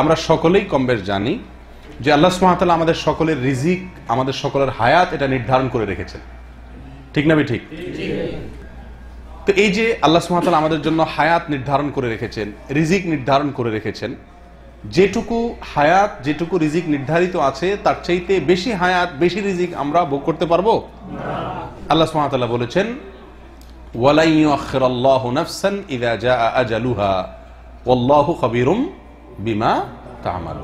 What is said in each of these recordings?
আমরা সকলেই কম বেশ জানি যে আল্লাহ সুমাতাল্লাহ আমাদের সকলের রিজিক আমাদের সকলের হায়াত এটা নির্ধারণ করে রেখেছেন ঠিক না ঠিক তো এই যে আল্লাহ সুমাতাল্লাহ আমাদের জন্য হায়াত নির্ধারণ করে রেখেছেন রিজিক নির্ধারণ করে রেখেছেন যেটুকু হায়াত যেটুকু রিজিক নির্ধারিত আছে তার চাইতে বেশি হায়াত বেশি রিজিক আমরা ভোগ করতে পারবো আল্লাহ সুমাতাল্লাহ বলেছেন ওয়ালাই আল্লাহ নফসান ইদা জা আজালুহা ওল্লাহ খবিরুম বিমা তামাল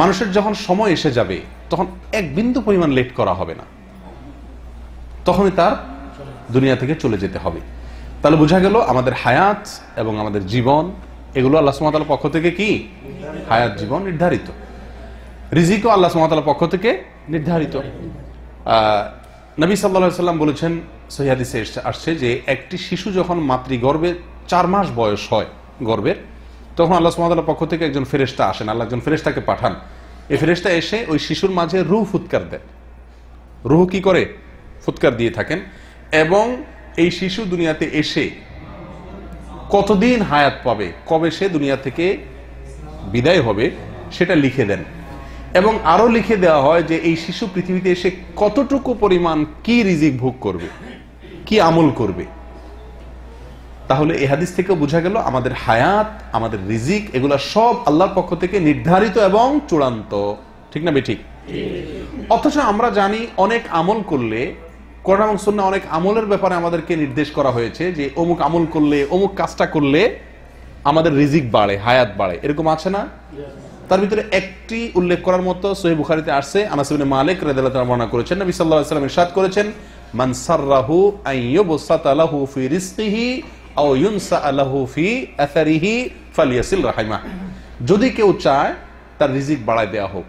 মানুষের যখন সময় এসে যাবে তখন এক বিন্দু পরিমাণ লেট করা হবে না তখনই তার দুনিয়া থেকে চলে যেতে হবে তাহলে বোঝা গেল আমাদের হায়াত এবং আমাদের জীবন এগুলো আল্লাহ সুমাতাল পক্ষ থেকে কি হায়াত জীবন নির্ধারিত রিজিকও আল্লাহ সুমাতাল পক্ষ থেকে নির্ধারিত নবী সাল্লা সাল্লাম বলেছেন সহিয়াদিসে আসছে যে একটি শিশু যখন মাতৃগর্ভে চার মাস বয়স হয় গর্বের তখন আল্লাহ সুমাদার পক্ষ থেকে একজন ফেরেস্তা আসেন আল্লাহ একজন ফেরেস্তাকে পাঠান এই ফেরেস্তা এসে ওই শিশুর মাঝে রুহ ফুৎকার দেন রুহ কি করে ফুৎকার দিয়ে থাকেন এবং এই শিশু দুনিয়াতে এসে কতদিন হায়াত পাবে কবে সে দুনিয়া থেকে বিদায় হবে সেটা লিখে দেন এবং আরও লিখে দেওয়া হয় যে এই শিশু পৃথিবীতে এসে কতটুকু পরিমাণ কি রিজিক ভোগ করবে কি আমল করবে তাহলে এ হাদিস থেকে বোঝা গেল আমাদের হায়াত আমাদের রিজিক এগুলা সব আল্লাহর পক্ষ থেকে নির্ধারিত এবং চূড়ান্ত ঠিক না বেঠিক অথচ আমরা জানি অনেক আমল করলে করোনা অনেক আমলের ব্যাপারে আমাদেরকে নির্দেশ করা হয়েছে যে অমুক আমল করলে অমুক কাজটা করলে আমাদের রিজিক বাড়ে হায়াত বাড়ে এরকম আছে না তার ভিতরে একটি উল্লেখ করার মতো সহি বুখারিতে আসছে আনাসিবিন মালিক রেদাল্লাহ বর্ণনা করেছেন নবী সাল্লাহ সাল্লাম ইরশাদ করেছেন মানসাররাহু আইয়ুবসাতালাহু ফি যদি কেউ চায় তার রিজিক বাড়ায় দেয়া হোক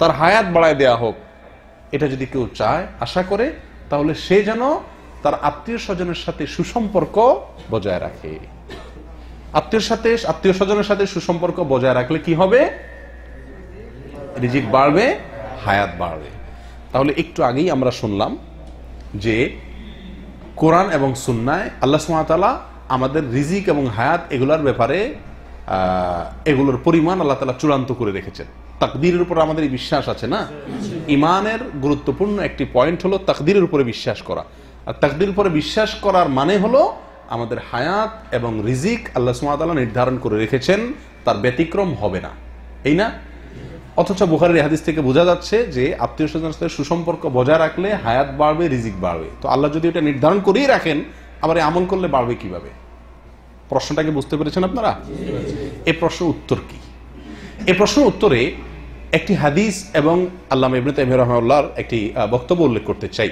তার হায়াত বাড়ায় দেয়া হোক এটা যদি কেউ চায় আশা করে তাহলে সে যেন তার আত্মীয় স্বজনের সাথে সুসম্পর্ক বজায় রাখে আত্মীয় সাথে আত্মীয় স্বজনের সাথে সুসম্পর্ক বজায় রাখলে কি হবে রিজিক বাড়বে হায়াত বাড়বে তাহলে একটু আগেই আমরা শুনলাম যে কোরআন এবং সুন্নায় আল্লাহ সুমাতালা আমাদের রিজিক এবং হায়াত এগুলার ব্যাপারে এগুলোর পরিমাণ আল্লাহ তালা চূড়ান্ত করে রেখেছেন তাকদিরের উপর আমাদের বিশ্বাস আছে না ইমানের গুরুত্বপূর্ণ একটি পয়েন্ট হলো তাকদিরের উপরে বিশ্বাস করা আর তাকদির উপরে বিশ্বাস করার মানে হলো আমাদের হায়াত এবং রিজিক আল্লাহ সুমাতালা নির্ধারণ করে রেখেছেন তার ব্যতিক্রম হবে না এই না অথচ বুহারের রেহাদিস থেকে বোঝা যাচ্ছে যে আত্মীয় স্বজন সুসম্পর্ক বজায় রাখলে হায়াত বাড়বে রিজিক বাড়বে তো আল্লাহ যদি এটা নির্ধারণ করেই রাখেন আবার এই আমল করলে বাড়বে কিভাবে প্রশ্নটাকে বুঝতে পেরেছেন আপনারা এ প্রশ্ন উত্তর কি এ প্রশ্ন উত্তরে একটি হাদিস এবং আল্লাহ ইবনে তাইমির রহমাল্লাহর একটি বক্তব্য উল্লেখ করতে চাই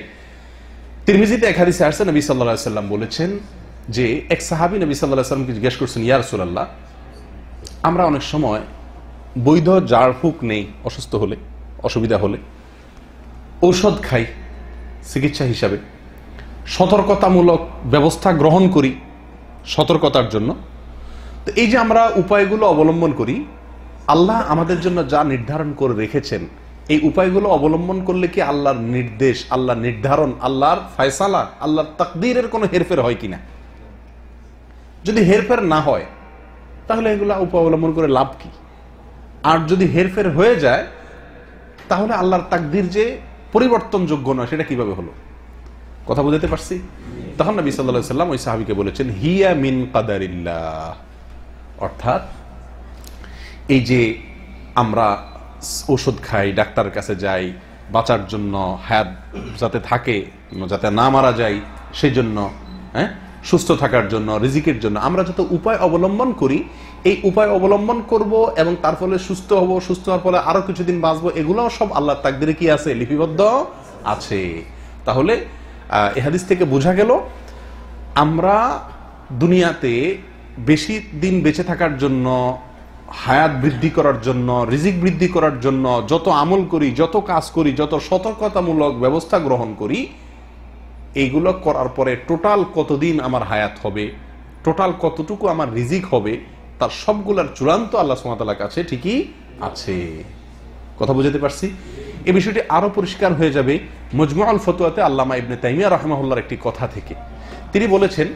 তিরমিজিতে এক হাদিসে আসছে নবী সাল্লাহ সাল্লাম বলেছেন যে এক সাহাবি নবী সাল্লাহ সাল্লামকে জিজ্ঞেস করছেন ইয়ার রসুলাল্লাহ আমরা অনেক সময় বৈধ ফুক নেই অসুস্থ হলে অসুবিধা হলে ঔষধ খাই চিকিৎসা হিসাবে সতর্কতামূলক ব্যবস্থা গ্রহণ করি সতর্কতার জন্য তো এই যে আমরা উপায়গুলো অবলম্বন করি আল্লাহ আমাদের জন্য যা নির্ধারণ করে রেখেছেন এই উপায়গুলো অবলম্বন করলে কি আল্লাহর নির্দেশ আল্লাহর নির্ধারণ আল্লাহর ফয়সালা আল্লাহর তাকদীরের কোনো হেরফের হয় কিনা যদি হেরফের না হয় তাহলে এগুলো উপায় অবলম্বন করে লাভ কি আর যদি হেরফের হয়ে যায় তাহলে আল্লাহর তাকদির যে পরিবর্তনযোগ্য নয় সেটা কিভাবে হলো কথা বুঝাতে পারছি তখন নবী সাল্লাম ওই সাহাবিকে বলেছেন হিয়া মিন কাদারিল্লাহ অর্থাৎ এই যে আমরা ওষুধ খাই ডাক্তারের কাছে যাই বাঁচার জন্য হ্যাব যাতে থাকে যাতে না মারা যায় সেই জন্য হ্যাঁ সুস্থ থাকার জন্য রিজিকের জন্য আমরা যত উপায় অবলম্বন করি এই উপায় অবলম্বন করব এবং তার ফলে সুস্থ হব সুস্থ হওয়ার ফলে আরও কিছুদিন বাঁচবো এগুলোও সব আল্লাহ তাকদিরে কি আছে লিপিবদ্ধ আছে তাহলে এ হাদিস থেকে বোঝা গেল আমরা দুনিয়াতে বেশি দিন বেঁচে থাকার জন্য হায়াত বৃদ্ধি করার জন্য রিজিক বৃদ্ধি করার জন্য যত আমল করি যত কাজ করি যত সতর্কতামূলক ব্যবস্থা গ্রহণ করি এইগুলো করার পরে টোটাল কতদিন আমার হায়াত হবে টোটাল কতটুকু আমার রিজিক হবে তার সবগুলার চূড়ান্ত আল্লাহ সুমাতালার কাছে ঠিকই আছে কথা বুঝাতে পারছি এই বিষয়টি আরো পরিষ্কার হয়ে যাবে মজমুআল আল ফতুয়াতে আল্লামা ইবনে তাইমিয়া রহমাহুল্লার একটি কথা থেকে তিনি বলেছেন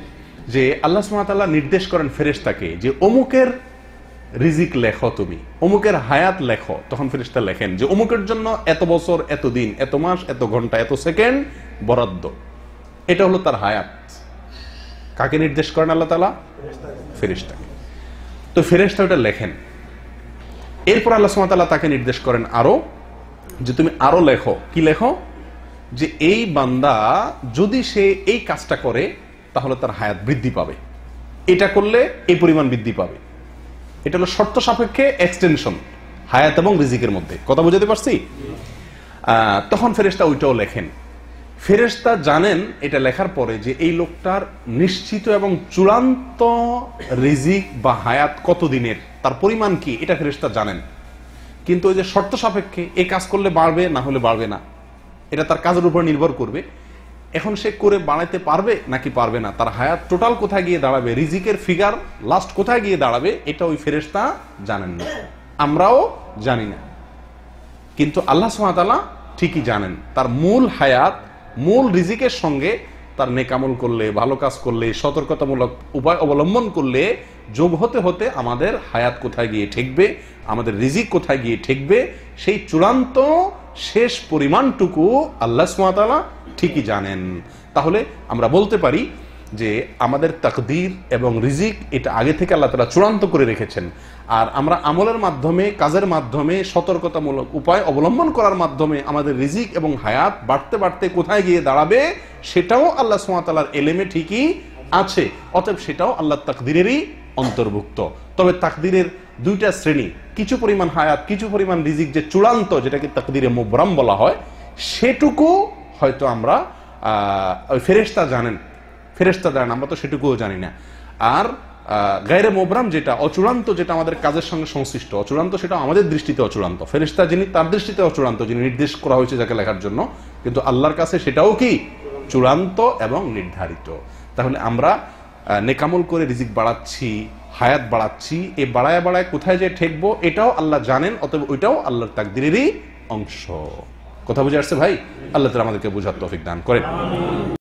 যে আল্লাহ সুমাতাল্লাহ নির্দেশ করেন ফেরেশতাকে যে অমুকের রিজিক লেখো তুমি অমুকের হায়াত লেখো তখন ফেরিস্তা লেখেন যে অমুকের জন্য এত বছর এত দিন এত মাস এত ঘন্টা এত সেকেন্ড বরাদ্দ এটা হলো তার হায়াত কাকে নির্দেশ করেন আল্লাহ তালা ফেরিস্তাকে তো ফেরেশতা ওটা লেখেন এরপর আল্লাহ সুমাতাল্লাহ তাকে নির্দেশ করেন আরো যে তুমি আরো লেখো কি লেখো যে এই বান্দা যদি সে এই কাজটা করে তাহলে তার হায়াত বৃদ্ধি পাবে এটা করলে এই পরিমাণ বৃদ্ধি পাবে এটা হলো শর্ত সাপেক্ষে এক্সটেনশন হায়াত এবং রিজিকের মধ্যে কথা বুঝাতে পারছি তখন ফেরেস্তা ওইটাও লেখেন ফেরেস্তা জানেন এটা লেখার পরে যে এই লোকটার নিশ্চিত এবং চূড়ান্ত রিজিক বা হায়াত কতদিনের তার পরিমাণ কি এটা ফেরেস্তা জানেন কিন্তু ওই যে শর্ত সাপেক্ষে এ কাজ করলে বাড়বে না হলে বাড়বে না এটা তার কাজের উপর নির্ভর করবে এখন সে করে বানাইতে পারবে নাকি পারবে না তার হায়াত টোটাল কোথায় গিয়ে দাঁড়াবে রিজিকের ফিগার লাস্ট কোথায় গিয়ে দাঁড়াবে এটা ওই ফেরেস্তা জানেন না আমরাও জানি না কিন্তু আল্লাহ সোহাতালা ঠিকই জানেন তার মূল হায়াত মূল রিজিকের সঙ্গে তার নেকামল করলে ভালো কাজ করলে সতর্কতামূলক উপায় অবলম্বন করলে যোগ হতে হতে আমাদের হায়াত কোথায় গিয়ে ঠেকবে আমাদের রিজিক কোথায় গিয়ে ঠেকবে সেই চূড়ান্ত শেষ পরিমাণটুকু আল্লাহ সুমাতালা ঠিকই জানেন তাহলে আমরা বলতে পারি যে আমাদের তাকদির এবং রিজিক এটা আগে থেকে আল্লাহ তালা চূড়ান্ত করে রেখেছেন আর আমরা আমলের মাধ্যমে কাজের মাধ্যমে সতর্কতামূলক উপায় অবলম্বন করার মাধ্যমে আমাদের রিজিক এবং হায়াত বাড়তে বাড়তে কোথায় গিয়ে দাঁড়াবে সেটাও আল্লাহ সোমাতালার এলেমে ঠিকই আছে অতএব সেটাও আল্লাহ তাকদিরেরই অন্তর্ভুক্ত তবে তাকদিরের দুইটা শ্রেণী কিছু পরিমাণ হায়াত কিছু পরিমাণ রিজিক যে চূড়ান্ত যেটাকে তাকদিরে মোবরাম বলা হয় সেটুকু হয়তো আমরা ফেরেস্তা জানেন ফেরেস্তা দেন আমরা তো সেটুকুও জানি না আর গায়রে মোবরাম যেটা অচূড়ান্ত যেটা আমাদের কাজের সঙ্গে সংশ্লিষ্ট অচূড়ান্ত সেটা আমাদের দৃষ্টিতে অচূড়ান্ত ফেরিস্তা যিনি তার দৃষ্টিতে অচূড়ান্ত যিনি নির্দেশ করা হয়েছে যাকে লেখার জন্য কিন্তু আল্লাহর কাছে সেটাও কি চূড়ান্ত এবং নির্ধারিত তাহলে আমরা নেকামল করে রিজিক বাড়াচ্ছি হায়াত বাড়াচ্ছি এ বাড়ায় বাড়ায় কোথায় যে ঠেকবো এটাও আল্লাহ জানেন অতএব ওইটাও আল্লাহর তাকদিরেরই অংশ কথা বুঝে আসছে ভাই আল্লাহ তালা আমাদেরকে বোঝার তফিক দান করেন